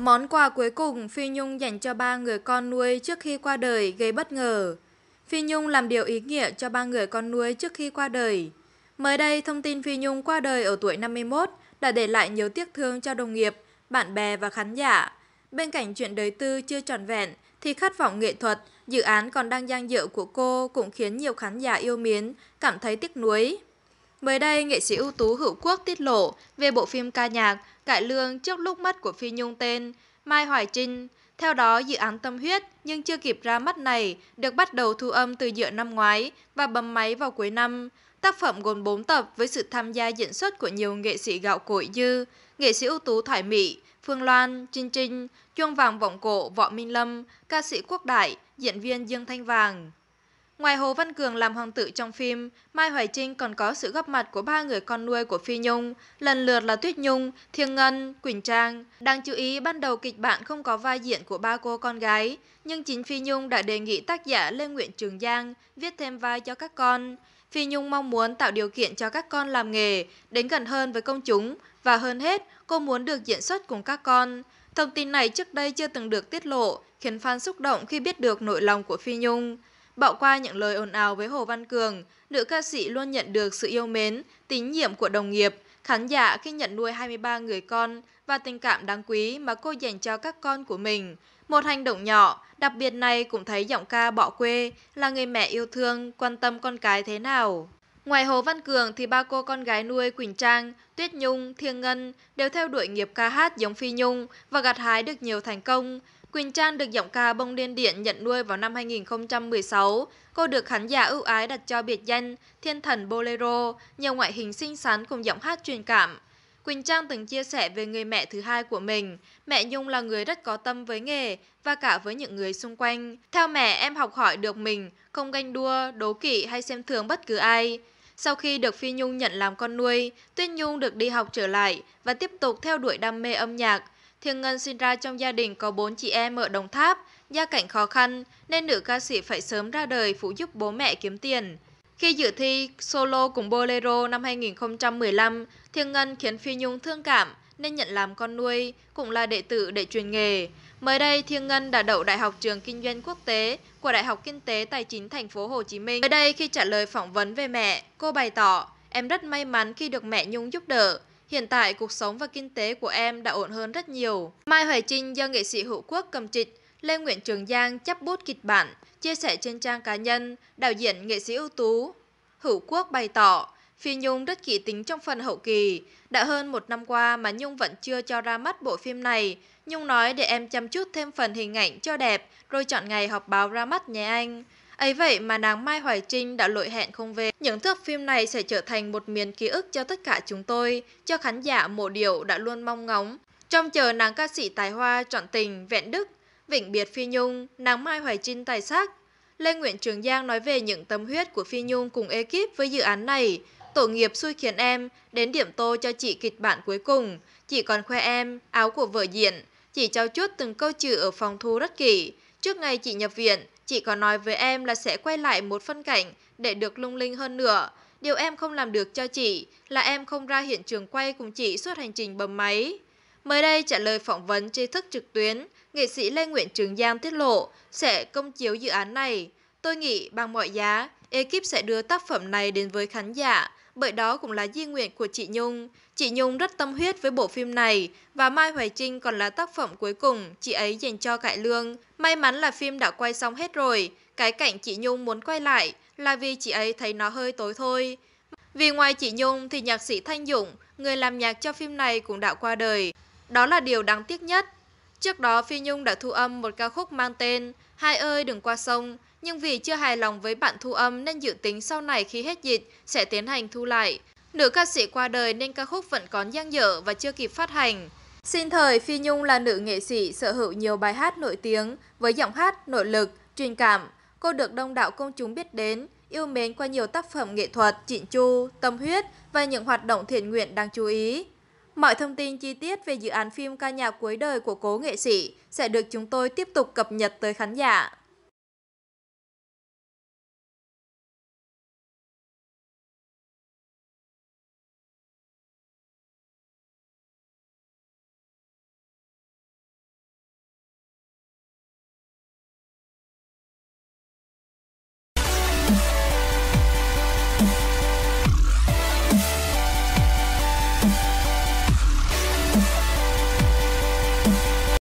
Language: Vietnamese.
Món quà cuối cùng Phi Nhung dành cho ba người con nuôi trước khi qua đời gây bất ngờ. Phi Nhung làm điều ý nghĩa cho ba người con nuôi trước khi qua đời. Mới đây, thông tin Phi Nhung qua đời ở tuổi 51 đã để lại nhiều tiếc thương cho đồng nghiệp, bạn bè và khán giả. Bên cạnh chuyện đời tư chưa trọn vẹn, thì khát vọng nghệ thuật, dự án còn đang giang dở của cô cũng khiến nhiều khán giả yêu mến, cảm thấy tiếc nuối. Mới đây, nghệ sĩ ưu tú Hữu Quốc tiết lộ về bộ phim ca nhạc Cải Lương trước lúc mất của Phi Nhung tên Mai Hoài Trinh. Theo đó, dự án tâm huyết nhưng chưa kịp ra mắt này được bắt đầu thu âm từ giữa năm ngoái và bấm máy vào cuối năm. Tác phẩm gồm 4 tập với sự tham gia diễn xuất của nhiều nghệ sĩ gạo cội như nghệ sĩ ưu tú Thoải Mỹ, Phương Loan, Trinh Trinh, Chuông Vàng Vọng Cổ, Võ Minh Lâm, ca sĩ Quốc Đại, diễn viên Dương Thanh Vàng. Ngoài Hồ Văn Cường làm hoàng tử trong phim, Mai Hoài Trinh còn có sự góp mặt của ba người con nuôi của Phi Nhung, lần lượt là Tuyết Nhung, thiêng Ngân, Quỳnh Trang. Đáng chú ý, ban đầu kịch bản không có vai diễn của ba cô con gái, nhưng chính Phi Nhung đã đề nghị tác giả Lê Nguyễn Trường Giang viết thêm vai cho các con. Phi Nhung mong muốn tạo điều kiện cho các con làm nghề, đến gần hơn với công chúng và hơn hết, cô muốn được diễn xuất cùng các con. Thông tin này trước đây chưa từng được tiết lộ, khiến fan xúc động khi biết được nội lòng của Phi Nhung. Bỏ qua những lời ồn ào với Hồ Văn Cường, nữ ca sĩ luôn nhận được sự yêu mến, tín nhiệm của đồng nghiệp, khán giả khi nhận nuôi 23 người con và tình cảm đáng quý mà cô dành cho các con của mình. Một hành động nhỏ, đặc biệt này cũng thấy giọng ca bỏ quê là người mẹ yêu thương, quan tâm con cái thế nào. Ngoài Hồ Văn Cường thì ba cô con gái nuôi Quỳnh Trang, Tuyết Nhung, Thiêng Ngân đều theo đuổi nghiệp ca hát giống Phi Nhung và gặt hái được nhiều thành công. Quỳnh Trang được giọng ca Bông Điên Điện nhận nuôi vào năm 2016. Cô được khán giả ưu ái đặt cho biệt danh Thiên thần Bolero, nhờ ngoại hình xinh xắn cùng giọng hát truyền cảm. Quỳnh Trang từng chia sẻ về người mẹ thứ hai của mình. Mẹ Nhung là người rất có tâm với nghề và cả với những người xung quanh. Theo mẹ, em học hỏi được mình, không ganh đua, đố kỵ hay xem thường bất cứ ai. Sau khi được Phi Nhung nhận làm con nuôi, Tuyết Nhung được đi học trở lại và tiếp tục theo đuổi đam mê âm nhạc. Thiêng Ngân sinh ra trong gia đình có bốn chị em ở Đồng Tháp, gia cảnh khó khăn nên nữ ca sĩ phải sớm ra đời phụ giúp bố mẹ kiếm tiền. Khi dự thi solo cùng Bolero năm 2015, Thiêng Ngân khiến Phi Nhung thương cảm nên nhận làm con nuôi, cũng là đệ tử để truyền nghề. Mới đây, Thiên Ngân đã đậu Đại học Trường Kinh doanh Quốc tế của Đại học Kinh tế Tài chính Thành phố Hồ Chí Minh. Mới đây, khi trả lời phỏng vấn về mẹ, cô bày tỏ, em rất may mắn khi được mẹ Nhung giúp đỡ. Hiện tại, cuộc sống và kinh tế của em đã ổn hơn rất nhiều. Mai Hoài Trinh do nghệ sĩ hữu quốc cầm trịch, Lê Nguyễn Trường Giang chấp bút kịch bản, chia sẻ trên trang cá nhân, đạo diễn nghệ sĩ ưu tú. Hữu Quốc bày tỏ, Phi Nhung rất kỹ tính trong phần hậu kỳ. Đã hơn một năm qua mà Nhung vẫn chưa cho ra mắt bộ phim này. Nhung nói để em chăm chút thêm phần hình ảnh cho đẹp, rồi chọn ngày họp báo ra mắt nhé anh. Ấy vậy mà nàng Mai Hoài Trinh đã lội hẹn không về. Những thước phim này sẽ trở thành một miền ký ức cho tất cả chúng tôi, cho khán giả mộ điệu đã luôn mong ngóng. Trong chờ nàng ca sĩ tài hoa chọn tình, vẹn đức, vĩnh biệt Phi Nhung, nàng Mai Hoài Trinh tài sắc. Lê Nguyễn Trường Giang nói về những tâm huyết của Phi Nhung cùng ekip với dự án này, Tổ nghiệp xui khiến em đến điểm tô cho chị kịch bản cuối cùng, chị còn khoe em áo của vợ diện, chị trao chuốt từng câu chữ ở phòng thu rất kỹ. Trước ngày chị nhập viện, chị có nói với em là sẽ quay lại một phân cảnh để được lung linh hơn nữa. Điều em không làm được cho chị là em không ra hiện trường quay cùng chị suốt hành trình bấm máy. Mới đây trả lời phỏng vấn trên thức trực tuyến, nghệ sĩ Lê Nguyễn Trường Giang tiết lộ sẽ công chiếu dự án này. Tôi nghĩ bằng mọi giá, ekip sẽ đưa tác phẩm này đến với khán giả bởi đó cũng là di nguyện của chị Nhung. Chị Nhung rất tâm huyết với bộ phim này và Mai Hoài Trinh còn là tác phẩm cuối cùng chị ấy dành cho Cải Lương. May mắn là phim đã quay xong hết rồi, cái cảnh chị Nhung muốn quay lại là vì chị ấy thấy nó hơi tối thôi. Vì ngoài chị Nhung thì nhạc sĩ Thanh Dũng, người làm nhạc cho phim này cũng đã qua đời. Đó là điều đáng tiếc nhất Trước đó, Phi Nhung đã thu âm một ca khúc mang tên Hai ơi đừng qua sông, nhưng vì chưa hài lòng với bạn thu âm nên dự tính sau này khi hết dịch sẽ tiến hành thu lại. Nữ ca sĩ qua đời nên ca khúc vẫn còn dang dở và chưa kịp phát hành. Xin thời, Phi Nhung là nữ nghệ sĩ sở hữu nhiều bài hát nổi tiếng với giọng hát nội lực, truyền cảm. Cô được đông đảo công chúng biết đến, yêu mến qua nhiều tác phẩm nghệ thuật, chỉn chu, tâm huyết và những hoạt động thiện nguyện đáng chú ý. Mọi thông tin chi tiết về dự án phim ca nhạc cuối đời của cố nghệ sĩ sẽ được chúng tôi tiếp tục cập nhật tới khán giả.